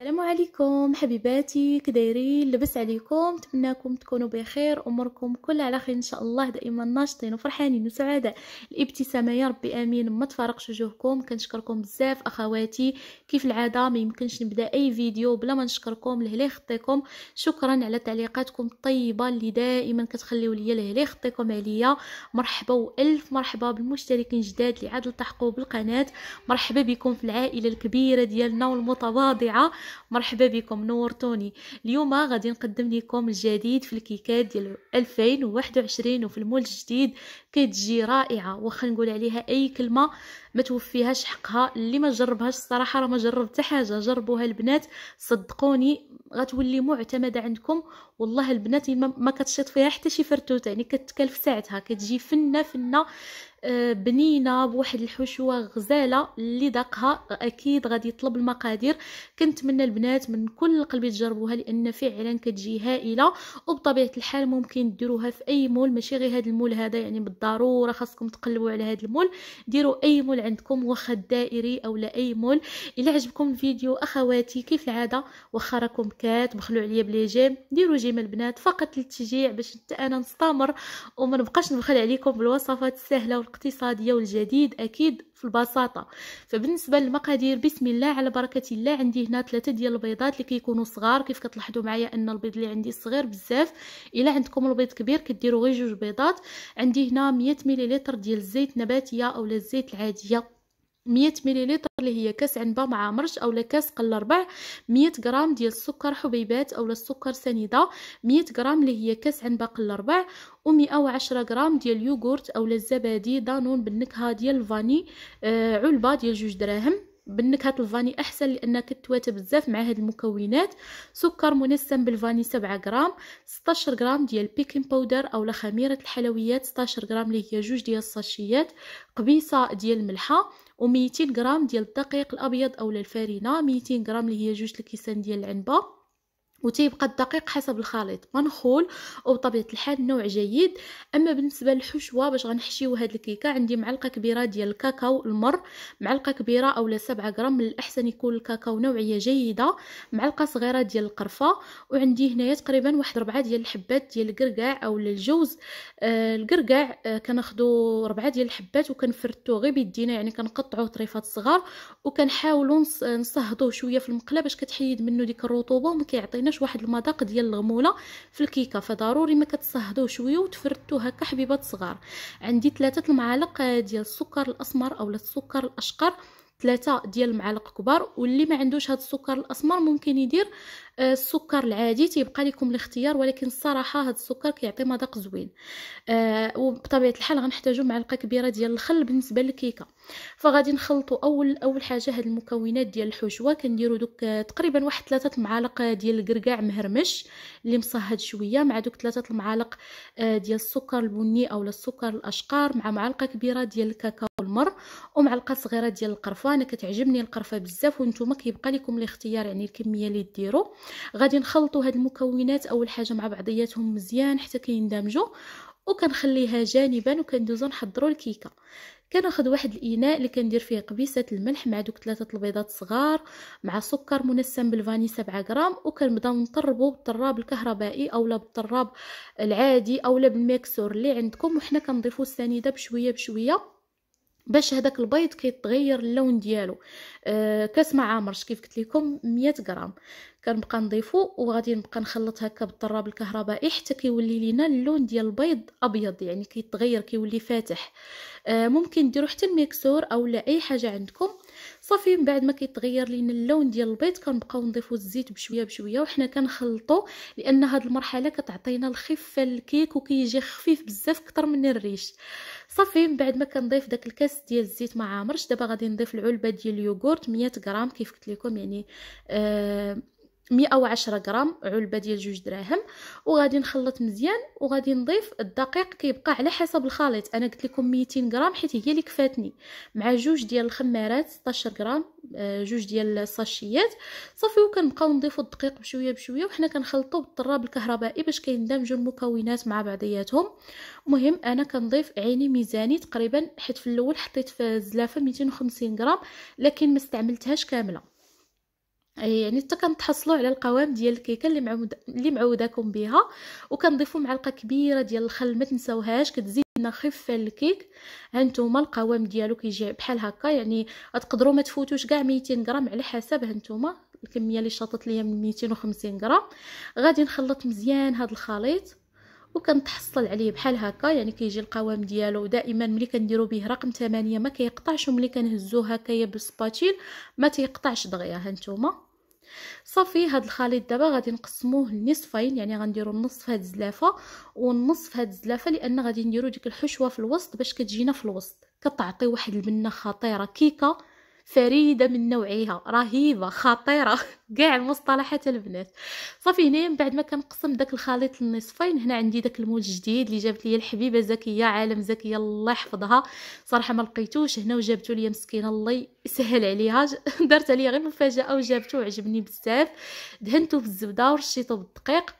السلام عليكم حبيباتي كدايرين لبس عليكم نتمنىكم تكونوا بخير اموركم كلها على خير ان شاء الله دائما ناشطين وفرحانين وسعداء الابتسامه يا ربي امين ما تفارقش وجوهكم كنشكركم بزاف اخواتي كيف العاده ما يمكنش نبدا اي فيديو بلا ما نشكركم لهلا خطيكم شكرا على تعليقاتكم الطيبه اللي دائما كتخليو ليا لهلا خطيكم عليا مرحبا والف مرحبا بالمشتركين جداد اللي عادوا التحقوا بالقناه مرحبا بكم في العائله الكبيره ديالنا والمتواضعه مرحبا بكم نورتوني اليوم غادي نقدم لكم الجديد في الكيكات ديال 2021 وفي المول الجديد كتجي رائعه واخا نقول عليها اي كلمه ما توفيهاش حقها اللي ما جربهاش الصراحه راه ما جرب حتى حاجه جربوها البنات صدقوني غتولي معتمده عندكم والله البنات ما كتشيط فيها حتى شي فرتوت يعني كتكلف ساعتها كتجي فنه فنه آه، بنينه بواحد الحشوه غزاله اللي ذاقها اكيد غادي يطلب المقادير كنتمنى البنات من كل قلبي تجربوها لان فعلا كتجي هائله وبطبيعه الحال ممكن ديروها في اي مول ماشي غير هذا المول هذا يعني بالضروره خاصكم تقلبوا على هذا المول ديروا اي مول عندكم واخا دائري او لا اي مول الا عجبكم الفيديو اخواتي كيف العاده واخا راكم كات بخلوا عليا بلي جيم ديروا جيم البنات فقط للتشجيع باش حتى انا نستمر وما نبقاش نبخل عليكم بالوصفات السهله والقليلة الاقتصاديه والجديد اكيد في البساطه فبالنسبه للمقادير بسم الله على بركه الله عندي هنا ثلاثه ديال البيضات اللي كيكونوا صغار كيف كتلاحظوا معايا ان البيض اللي عندي صغير بزاف الا عندكم البيض كبير كديروا غير جوج بيضات عندي هنا 100 ملل ديال الزيت نباتيه اولا الزيت العاديه 100 مليلتر اللي هي كاس عنبه مع مرش اولا كاس قل ربع 100 غرام ديال السكر حبيبات اولا السكر سنيده 100 غرام اللي هي كاس عنبه قل ربع و110 غرام ديال اليوغورت اولا الزبادي دانون بالنكهه ديال الفاني آه علبه ديال جوج دراهم بالنكهه الفاني احسن لان كتواتى بزاف مع هاد المكونات سكر منسم بالفاني 7 غرام 16 غرام ديال بيكين باودر اولا خميره الحلويات 16 غرام اللي هي جوج ديال الساشيات قبيصه ديال الملحه و200 غرام ديال الدقيق الابيض اولا الفارينه 200 غرام اللي هي جوج الكيسان ديال العنبه وتيبقى الدقيق حسب الخليط منخول وبطبيعه الحال نوع جيد اما بالنسبه للحشوه باش غنحشيو هاد الكيكه عندي معلقه كبيره ديال الكاكاو المر معلقه كبيره اولا 7 غرام من الاحسن يكون الكاكاو نوعيه جيده معلقه صغيره ديال القرفه وعندي هنايا تقريبا واحد ربعة ديال الحبات ديال الكركاع او الجوز آه الكركاع آه كناخذوا ربعة ديال الحبات وكنفرتو غير بيدينا يعني كنقطعوه طريفات صغار وكنحاولوا نصهضوه شويه في المقله باش كتحيد منه ديك الرطوبه وما كيعطيناش كيخرج واحد المذاق ديال الغموله في الكيكه فضروري ما كتصهدوه شويه وتفردتوه هكا حبيبات صغار عندي ثلاثه المعالق آه، ديال السكر الاسمر اولا السكر الاشقر ثلاثة ديال المعالق كبار واللي ما عندوش هذا السكر الاسمر ممكن يدير آه، السكر العادي تيبقى لكم الاختيار ولكن الصراحه هذا السكر كيعطي مذاق زوين أه وبطبيعه الحال غنحتاجو معلقه كبيره ديال الخل بالنسبه للكيكه فغادي نخلطوا اول اول حاجه هاد المكونات ديال الحشوه كنديروا دوك تقريبا واحد ثلاثه المعالق آه، ديال الكركاع مهرمش اللي مصهد شويه مع دوك ثلاثه المعالق آه، ديال السكر البني اولا السكر الاشقار مع معلقه كبيره ديال الكاكاو المر ومعلقه صغيره ديال القرفه انا كتعجبني القرفه بزاف وانتم كيبقى لكم الاختيار يعني الكميه اللي ديروا غادي نخلطوا هاد المكونات اول حاجه مع بعضياتهم مزيان حتى كيندمجوا وكنخليها جانبا وكندوزو نحضروا الكيكه كناخذ واحد الاناء اللي كندير فيه قبيسه الملح مع دوك ثلاثه البيضات صغار مع سكر منسم بالفاني 7 غرام وكنبدا نطربو بالطراب الكهربائي اولا بالطراب العادي اولا بالميكسور اللي عندكم وحنا كنضيفو السنيده بشويه بشويه باش هذاك البيض كيتغير اللون ديالو آه كاس ما عامرش كيف قلت لكم 100 غرام كنبقى نضيفو وغادي نبقى نخلط هكا بالطراب الكهربائي حتى كيولي لينا اللون ديال البيض ابيض يعني كيتغير كيولي فاتح آه ممكن ديروا حتى الميكسور اولا اي حاجه عندكم صافي من بعد ما كيتغير لينا اللون ديال البيض كنبقاو نضيفو الزيت بشويه بشويه وحنا كنخلطو لان هاد المرحله كتعطينا الخفه للكيك وكيجي خفيف بزاف اكثر من الريش صافي من بعد ما كنضيف داك الكاس ديال الزيت ما عامرش دابا غادي نضيف العلبه ديال اليوغورت 100 غرام كيف قلت لكم يعني آه مئة وعشرة غرام علبة ديال جوج دراهم وغادي نخلط مزيان وغادي نضيف الدقيق كيبقى على حسب الخليط انا قلت لكم 200 غرام حيت هي اللي كفاتني مع جوج ديال الخمارات 16 غرام آه، جوج ديال الساشيات صافي وكنبقاو نضيفوا الدقيق بشويه بشويه وحنا كنخلطوا بالطراب الكهربائي باش كيندمجوا المكونات مع بعضياتهم مهم انا كنضيف عيني ميزاني تقريبا حيت في الاول حطيت في الزلافه 250 غرام لكن ما استعملتهاش كامله إيه، يعني حتى كنتحصلوا على القوام ديال الكيكه اللي معود اللي معوداكم بها وكنضيفوا معلقه كبيره ديال الخل ما تنساوهاش كتزيد لنا خفه الكيك هانتوما القوام ديالو كيجي بحال هكا يعني تقدروا ما تفوتوش كاع 200 غرام على حسب هانتوما الكميه اللي شاطت ليا من 250 غرام غادي نخلط مزيان هذا الخليط وكنتحصل عليه بحال هكا يعني كيجي القوام ديالو دائما ملي كنديرو به رقم 8 ما كيقطعش وملي كنهزوه هكايا بالسباتيل ما تيقطعش دغيا هانتوما صافي هاد الخليط دابا غادي نقسموه لنصفين يعني غنديروا النصف هاد الزلافه والنصف هاد الزلافه لان غادي نديروا ديك الحشوه في الوسط باش كتجينا في الوسط كتعطي واحد البنه خطيره كيكه فريده من نوعها رهيبه خطيره كاع المصطلحات البنات صافي هنا من بعد ما كنقسم داك الخليط للنصفين هنا عندي داك المول الجديد اللي جابت لي الحبيبه زكيه عالم زكيه الله يحفظها صراحه ما لقيتوش هنا وجابتو لي مسكينه الله يسهل عليها درت عليا غير مفاجاه وجابتو عجبني بزاف دهنتو بالزبده ورشيتو بالدقيق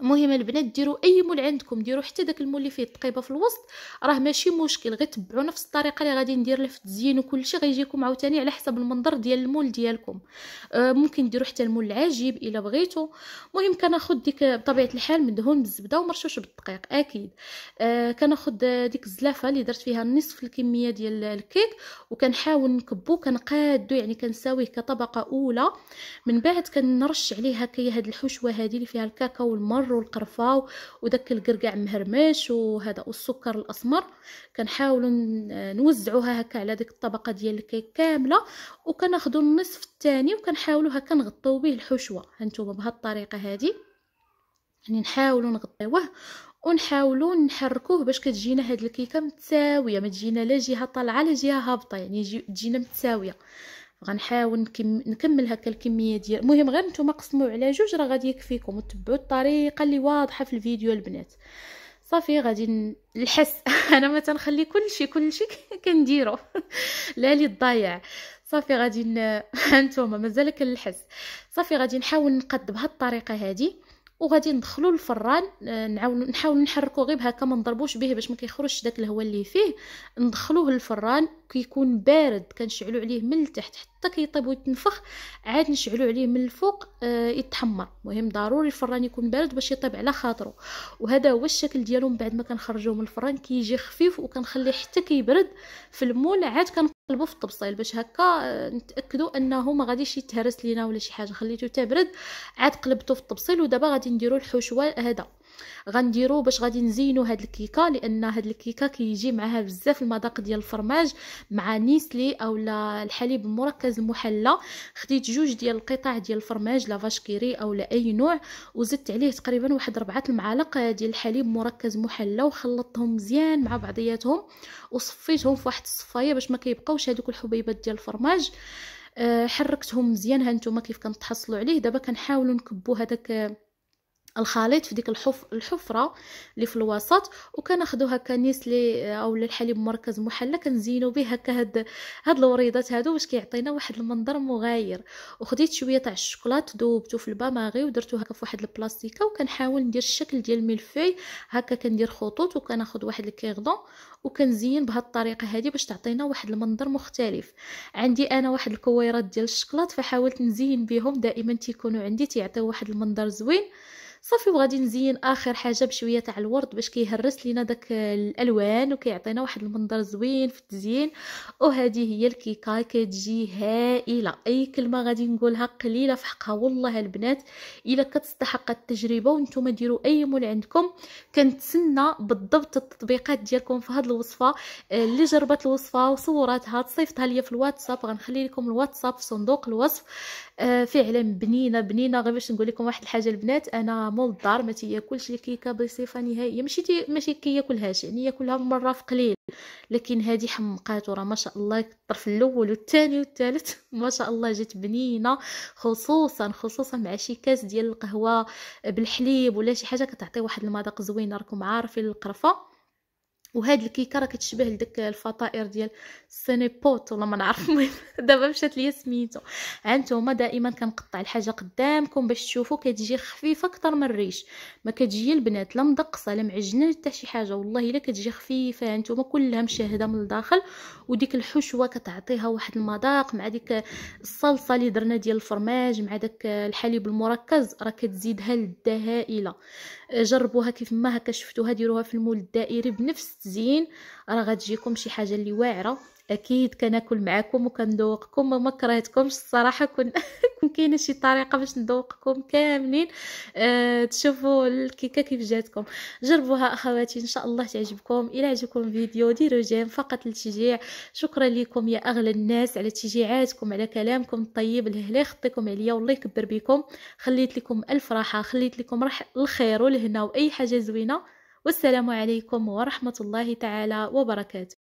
المهم البنات ديروا اي مول عندكم ديروا حتى داك المول اللي فيه التقيبه في الوسط راه ماشي مشكل غير تبعوا نفس الطريقه اللي غادي ندير لف التزيين وكلشي غيجيكم عاوتاني على حسب المنظر ديال المول ديالكم آه ممكن ديروا حتى المول العجيب الا بغيتو المهم كناخذ ديك بطبيعه الحال مدهون بالزبده ومرشوش بالدقيق اكيد آه كناخذ ديك الزلافه اللي درت فيها نصف الكميه ديال الكيك وكنحاول نكبو كنقادو يعني كنساويه كطبقه اولى من بعد كنرش عليه هكايا هاد الحشوه هذه اللي فيها الكاكاو والمر الحر والقرفه وداك القرقع مهرمش وهذا والسكر الاسمر كنحاولوا نوزعوها هكا على ديك الطبقه ديال الكيك كامله وكناخذوا النصف الثاني وكنحاولوا هكا نغطيو به الحشوه هانتوما بهاد الطريقه هذه يعني نحاولوا نغطيوه ونحاولوا نحركوه باش كتجينا هاد الكيكه متساويه ما تجينا لا جهه طالعه لا جهه هابطه يعني تجينا متساويه غنحاول نكمل هكا الكميه ديال المهم غير نتوما قسموه على جوج راه غادي يكفيكم وتبعوا الطريقه اللي واضحه في الفيديو البنات صافي غادي الحس انا ما تنخلي كلشي كلشي كنديرو لا لي صافي غادي ن... مازال كنلحس صافي غادي نحاول نقد بهاد الطريقه هادي وغادي ندخلو للفران آه، نعاون نحاول نحركو غير هكا ما نضربوش به باش ما كيخرجش داك الهواء اللي فيه ندخلوه للفران كيكون بارد كنشعلو عليه من التحت حتى كيطيب ويتنفخ عاد نشعلو عليه من الفوق آه يتحمر مهم ضروري الفران يكون بارد باش يطيب على خاطرو وهذا هو الشكل ديالو من بعد ما كنخرجوه من الفران كيجي خفيف وكنخليه حتى كيبرد في المول عاد كن قلبو في الطبصيل باش هكا آه، نتاكدوا انه ما غاديش يتهرس لينا ولا شي حاجه خليته تبرد عاد قلبته في الطبصيل ودابا غادي نديروا الحشوه هذا غنديرو باش غادي نزينو هاد الكيكه لان هاد الكيكه كيجي كي معها بزاف المذاق ديال الفرماج مع نيسلي اولا الحليب المركز المحلى خديت جوج ديال القطع ديال الفرماج لا كيري اولا اي نوع وزدت عليه تقريبا واحد ربعة المعالق ديال الحليب مركز محلى وخلطتهم مزيان مع بعضياتهم وصفيتهم في واحد الصفايه باش ما كيبقاوش هذوك الحبيبات ديال الفرماج آه، حركتهم مزيان ها نتوما كيف كنتحصلوا عليه دابا كنحاولوا نكبوا هذاك الخليط في ديك الحف الحفره اللي في الوسط وكناخذو هكا نيس لي اولا الحليب مركز محلى كنزينو به هكا هاد هاد الوريضات هادو باش كيعطينا واحد المنظر مغاير وخديت شويه تاع الشوكولات ذوبته في الباماغي ودرتو هكا في واحد البلاستيكه وكنحاول ندير الشكل ديال الملفي هكا كندير خطوط وكناخذ واحد الكيغدون وكنزين بهاد الطريقه هذه باش تعطينا واحد المنظر مختلف عندي انا واحد الكويرات ديال الشكلاط فحاولت نزين بهم دائما تيكونوا عندي تيعطيو واحد المنظر زوين صافي وغادي نزين اخر حاجه بشويه تاع الورد باش كيهرس لينا داك الالوان وكيعطينا واحد المنظر زوين في التزيين وهذه هي الكيكه كتجي هائله اي كلمه غادي نقولها قليله في حقها والله البنات الا كتستحق التجربه وانتم ديروا اي مول عندكم كنتسنى بالضبط التطبيقات ديالكم في هذه الوصفه آه، اللي جربت الوصفه وصوراتها تصيفطها ليا في الواتساب غنخلي لكم الواتساب في صندوق الوصف آه فعلا بنينه بنينه غير باش نقول لكم واحد الحاجه البنات انا مول الدار ما تياكلش الكيكه بصفه نهائيه ماشي ماشي كياكلهاش يعني ياكلها مره في قليل لكن هذه حمقات وراه ما شاء الله الطرف الاول والثاني والثالث ما شاء الله جات بنينه خصوصا خصوصا مع شي كاس ديال القهوه بالحليب ولا شي حاجه كتعطي واحد المذاق زوين راكم عارفين القرفه وهاد الكيكه راه كتشبه لداك الفطائر ديال السينيبوت ولا ما نعرف المهم دابا مشات ليا سميتو هانتوما دائما كنقطع الحاجه قدامكم باش تشوفوا كتجي خفيفه اكثر من الريش ما كتجي البنات لا مدقصه لا معجنه حتى شي حاجه والله الا كتجي خفيفه هانتوما كلها مشهده من الداخل وديك الحشوه كتعطيها واحد المذاق مع ديك الصلصه اللي درنا ديال الفرماج مع داك الحليب المركز راه كتزيدها للذة هائله آه، جربوها كيف ما هكا شفتوها ديروها في المول الدائري بنفس التزيين راه غتجيكم شي حاجه اللي واعره اكيد كناكل معاكم وكندوقكم وما كرهتكمش الصراحه كون كون كاينه شي طريقه باش ندوقكم كاملين أه تشوفوا الكيكه كيف جاتكم جربوها اخواتي ان شاء الله تعجبكم الى عجبكم الفيديو ديروا جيم فقط للتشجيع شكرا لكم يا اغلى الناس على تشجيعاتكم على كلامكم الطيب الهلا خطيكم عليا والله يكبر بكم خليت لكم الف راحه خليت لكم راح الخير والهنا واي حاجه زوينه والسلام عليكم ورحمه الله تعالى وبركاته